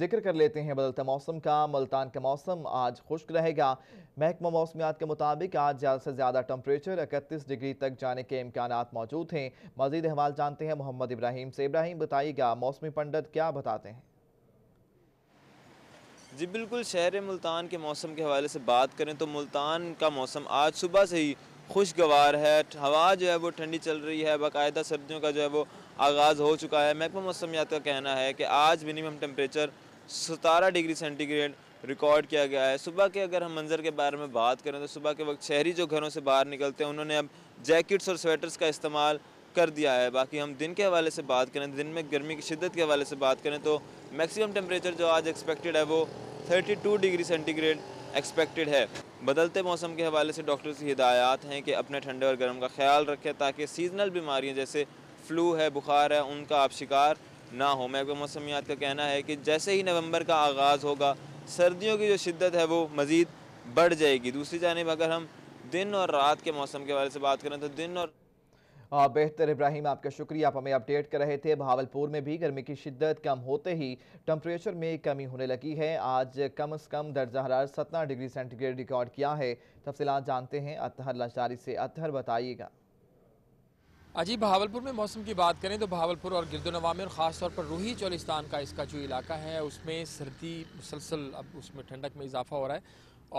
जिक्र कर लेते हैं बदलते मौसम का मुल्तान का मौसम आज खुश्क रहेगा महकमा मौसमियात के मुताबिक आज ज़्यादा से ज़्यादा टम्परेचर इकतीस डिग्री तक जाने के इम्कान मौजूद हैं मजीद अहवाल जानते हैं मोहम्मद इब्राहिम से इब्राहिम बताइएगा मौसमी पंडित क्या बताते हैं जी बिल्कुल शहर मुल्तान के मौसम के हवाले से बात करें तो मुल्तान का मौसम आज सुबह से ही खुशगवार है हवा जो है वो ठंडी चल रही है बाकायदा सर्दियों का जो है वो आगाज़ हो चुका है महकमा मौसमियात का कहना है कि आज मिनिमम टेम्परेचर सतारह डिग्री सेंटीग्रेड रिकॉर्ड किया गया है सुबह के अगर हम मंज़र के बारे में बात करें तो सुबह के वक्त शहरी जो घरों से बाहर निकलते हैं उन्होंने अब जैकेट्स और स्वेटर्स का इस्तेमाल कर दिया है बाकी हम दिन के हवाले से बात करें दिन में गर्मी की शिद्दत के हवाले से बात करें तो मैक्सिमम टेम्परेचर जो आज एक्सपेक्टेड है वो 32 डिग्री सेंटीग्रेड एक्सपेक्टेड है बदलते मौसम के हवाले से डॉक्टर्स की हिदायत हैं कि अपने ठंडे और गर्म का ख्याल रखें ताकि सीजनल बीमारियाँ जैसे फ्लू है बुखार है उनका आप शिकार ना हो महकमा मौसमियात का कहना है कि जैसे ही नवंबर का आगाज़ होगा सर्दियों की जो शिद्दत है वो मज़ीद बढ़ जाएगी दूसरी जानब अगर हम दिन और रात के मौसम के बारे से बात करें तो दिन और बेहतर इब्राहिम आपका शुक्रिया आप हमें अपडेट कर रहे थे भावलपुर में भी गर्मी की शिद्दत कम होते ही टम्परेचर में कमी होने लगी है आज कम अज़ कम दर्जा हरार सत्रह डिग्री सेंटीग्रेड रिकॉर्ड किया है तफसलत जानते हैं अतहर लाचारी से अतहर बताइएगा अजी भावलपुर में मौसम की बात करें तो भावलपुर और गिरदोनवा में और ख़ासतौर पर रूही चौलिस्तान का इसका जो इलाका है उसमें सर्दी मुसलसल अब उसमें ठंडक में इजाफा हो रहा है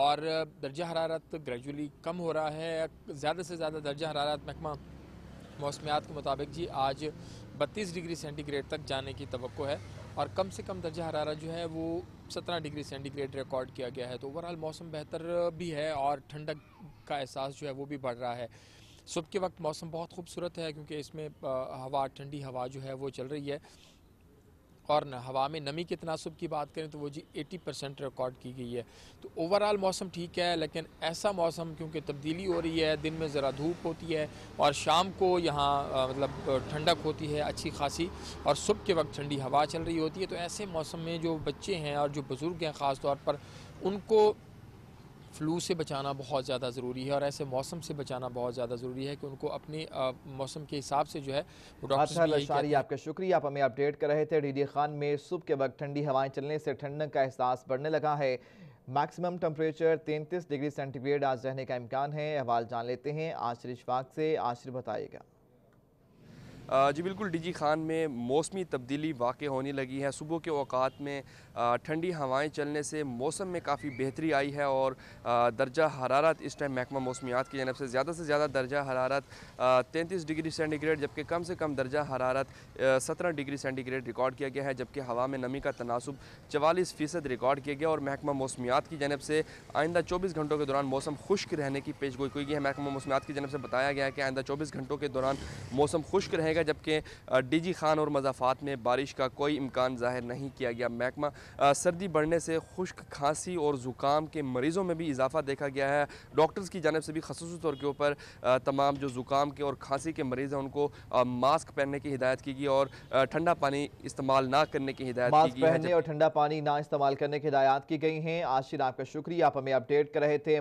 और दर्जा हरारत ग्रेजुअली कम हो रहा है ज़्यादा से ज़्यादा दर्जा हरारत महकमा मौसमियात के मुताबिक जी आज 32 डिग्री सेंटीग्रेड तक जाने की तो है और कम से कम दर्जा हरारत जो है वो 17 डिग्री सेंटीग्रेड रिकॉर्ड किया गया है तो ओवरऑल मौसम बेहतर भी है और ठंडक का एहसास जो है वो भी बढ़ रहा है सुबह के वक्त मौसम बहुत खूबसूरत है क्योंकि इसमें हवा ठंडी हवा जो है वो चल रही है और न हवा में नमी के तनासब की बात करें तो वो जी 80 परसेंट रिकॉर्ड की गई है तो ओवरऑल मौसम ठीक है लेकिन ऐसा मौसम क्योंकि तब्दीली हो रही है दिन में ज़रा धूप होती है और शाम को यहाँ मतलब ठंडक होती है अच्छी खासी और सुबह के वक्त ठंडी हवा चल रही होती है तो ऐसे मौसम में जो बच्चे हैं और जो बुज़ुर्ग हैं ख़ास तौर पर उनको फ्लू से बचाना बहुत ज़्यादा ज़रूरी है और ऐसे मौसम से बचाना बहुत ज़्यादा ज़रूरी है कि उनको अपने मौसम के हिसाब से जो है डॉक्टर आपका शुक्रिया आप हमें अपडेट कर रहे थे डीडी खान में सुबह के वक्त ठंडी हवाएं चलने से ठंडक का एहसास बढ़ने लगा है मैक्सिमम टेम्परेचर 33 डिग्री सेंटीग्रेड आज रहने का इम्कान है अहवाल जान लेते हैं आश्रित वाक से आश्रित बताइएगा जी बिल्कुल जी खान में मौसमी तब्दीली वाक़ होने लगी है सुबह के अवकात में ठंडी हवाएं चलने से मौसम में काफ़ी बेहतरी आई है और दर्जा हरारत इस टाइम महकमा मौसमियात की जानब से ज़्यादा से ज़्यादा दर्जा हरारत तैंतीस डिग्री सेंटीग्रेड जबकि कम से कम दर्जा हरारत सत्रह डिग्री सेंटीग्रेड रिकॉर्ड किया गया है जबकि हवा में नमी का तनासब चवालीस फ़ीसद रिकॉर्ड किया गया और महकमा मौसमियात की जानब से आइंदा चौबीस घंटों के दौरान मौसम खुश्क रहने की पेशगोई की गई है महकमा मौसमियात की जानब से बताया गया है कि आइंदा चौबीस घंटों के दौरान मौसम खुश्क रहेगा बनेगा जबकि डीजी खान और मजाफात में बारिश का कोई इम्कान ज़ाहिर नहीं किया गया महकमा सर्दी बढ़ने से खुश्क खांसी और ज़ुकाम के मरीज़ों में भी इजाफा देखा गया है डॉक्टर्स की जानब से भी खसूस तौर के ऊपर तमाम जो ज़ुकाम के और खांसी के मरीज़ हैं उनको मास्क पहनने की हिदायत की गई और ठंडा पानी इस्तेमाल ना करने की हिदायत मास्क पहनने और ठंडा पानी ना इस्तेमाल करने की हिदायत की गई हैं आशिर आपका शुक्रिया आप हमें अपडेट कर रहे थे